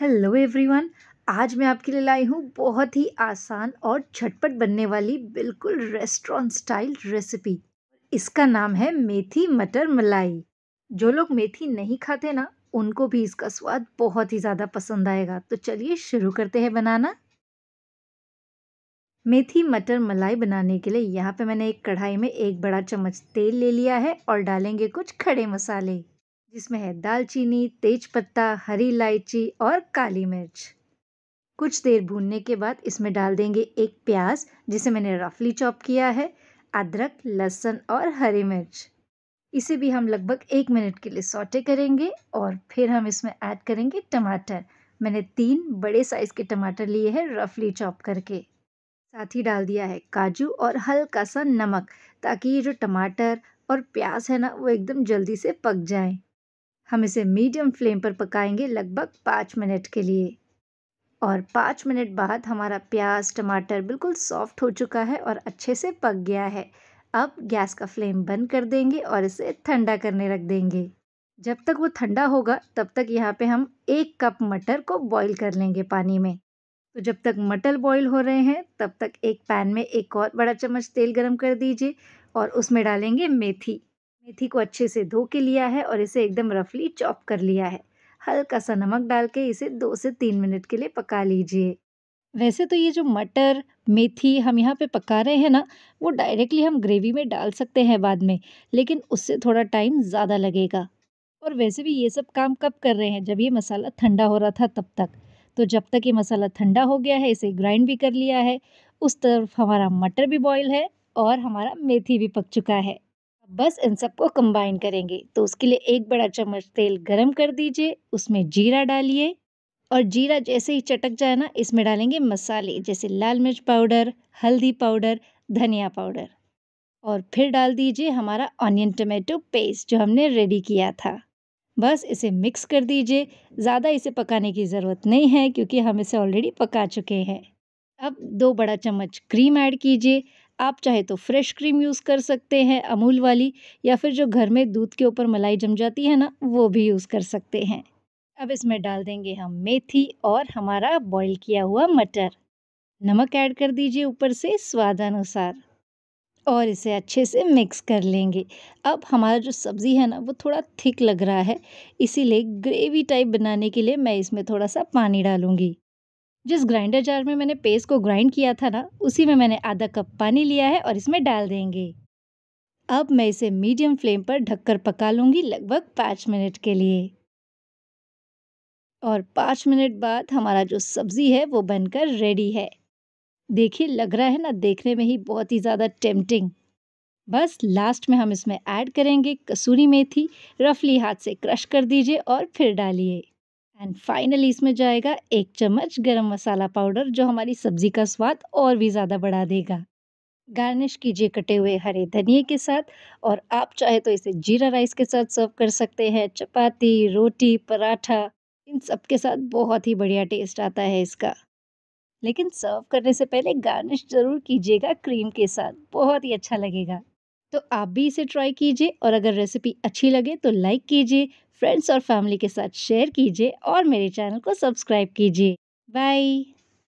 hello everyone आज मैं आपके लिए लाई हूँ बहुत ही आसान और झटपट बनने वाली बिल्कुल रेस्टोरेंट स्टाइल रेसिपी इसका नाम है मेथी मटर मलाई जो लोग मेथी नहीं खाते ना उनको भी इसका स्वाद बहुत ही ज़्यादा पसंद आएगा तो चलिए शुरू करते हैं बनाना मेथी मटर मलाई बनाने के लिए यहाँ पे मैंने एक कढ़ाई में एक बड़ा चम्मच तेल ले लिया है और डालेंगे कुछ खड़े मसाले जिसमें है दालचीनी तेज पत्ता हरी इलायची और काली मिर्च कुछ देर भूनने के बाद इसमें डाल देंगे एक प्याज जिसे मैंने रफली चॉप किया है अदरक लहसुन और हरी मिर्च इसे भी हम लगभग एक मिनट के लिए सौटे करेंगे और फिर हम इसमें ऐड करेंगे टमाटर मैंने तीन बड़े साइज़ के टमाटर लिए हैं रफली चॉप करके साथ ही डाल दिया है काजू और हल्का सा नमक ताकि ये जो टमाटर और प्याज है ना वो एकदम जल्दी से पक जाएं हम इसे मीडियम फ्लेम पर पकाएंगे लगभग पाँच मिनट के लिए और पाँच मिनट बाद हमारा प्याज टमाटर बिल्कुल सॉफ्ट हो चुका है और अच्छे से पक गया है अब गैस का फ्लेम बंद कर देंगे और इसे ठंडा करने रख देंगे जब तक वो ठंडा होगा तब तक यहाँ पे हम एक कप मटर को बॉईल कर लेंगे पानी में तो जब तक मटर बॉईल हो रहे हैं तब तक एक पैन में एक और बड़ा चम्मच तेल गरम कर दीजिए और उसमें डालेंगे मेथी मेथी को अच्छे से धो के लिया है और इसे एकदम रफली चॉप कर लिया है हल्का सा नमक डाल के इसे दो से तीन मिनट के लिए पका लीजिए वैसे तो ये जो मटर मेथी हम यहाँ पे पका रहे हैं ना वो डायरेक्टली हम ग्रेवी में डाल सकते हैं बाद में लेकिन उससे थोड़ा टाइम ज़्यादा लगेगा और वैसे भी ये सब काम कब कर रहे हैं जब ये मसाला ठंडा हो रहा था तब तक तो जब तक ये मसाला ठंडा हो गया है इसे ग्राइंड भी कर लिया है उस तरफ हमारा मटर भी बॉयल है और हमारा मेथी भी पक चुका है बस इन सबको कंबाइन करेंगे तो उसके लिए एक बड़ा चम्मच तेल गरम कर दीजिए उसमें जीरा डालिए और जीरा जैसे ही चटक जाए ना इसमें डालेंगे मसाले जैसे लाल मिर्च पाउडर हल्दी पाउडर धनिया पाउडर और फिर डाल दीजिए हमारा ऑनियन टमेटो पेस्ट जो हमने रेडी किया था बस इसे मिक्स कर दीजिए ज़्यादा इसे पकाने की ज़रूरत नहीं है क्योंकि हम इसे ऑलरेडी पका चुके हैं अब दो बड़ा चम्मच क्रीम ऐड कीजिए आप चाहे तो फ्रेश क्रीम यूज़ कर सकते हैं अमूल वाली या फिर जो घर में दूध के ऊपर मलाई जम जाती है ना वो भी यूज़ कर सकते हैं अब इसमें डाल देंगे हम मेथी और हमारा बॉईल किया हुआ मटर नमक ऐड कर दीजिए ऊपर से स्वाद अनुसार और इसे अच्छे से मिक्स कर लेंगे अब हमारा जो सब्ज़ी है ना वो थोड़ा थिक लग रहा है इसीलिए ग्रेवी टाइप बनाने के लिए मैं इसमें थोड़ा सा पानी डालूँगी जिस ग्राइंडर जार में मैंने पेस्ट को ग्राइंड किया था ना उसी में मैंने आधा कप पानी लिया है और इसमें डाल देंगे अब मैं इसे मीडियम फ्लेम पर ढककर पका लूँगी लगभग पाँच मिनट के लिए और पाँच मिनट बाद हमारा जो सब्ज़ी है वो बनकर रेडी है देखिए लग रहा है ना देखने में ही बहुत ही ज़्यादा टेम्पटिंग बस लास्ट में हम इसमें ऐड करेंगे कसूरी मेथी रफली हाथ से क्रश कर दीजिए और फिर डालिए एंड फाइनली इसमें जाएगा एक चम्मच गरम मसाला पाउडर जो हमारी सब्ज़ी का स्वाद और भी ज़्यादा बढ़ा देगा गार्निश कीजिए कटे हुए हरे धनिए के साथ और आप चाहे तो इसे जीरा राइस के साथ सर्व कर सकते हैं चपाती रोटी पराठा इन सब के साथ बहुत ही बढ़िया टेस्ट आता है इसका लेकिन सर्व करने से पहले गार्निश ज़रूर कीजिएगा क्रीम के साथ बहुत ही अच्छा लगेगा तो आप भी इसे ट्राई कीजिए और अगर रेसिपी अच्छी लगे तो लाइक कीजिए फ्रेंड्स और फैमिली के साथ शेयर कीजिए और मेरे चैनल को सब्सक्राइब कीजिए बाय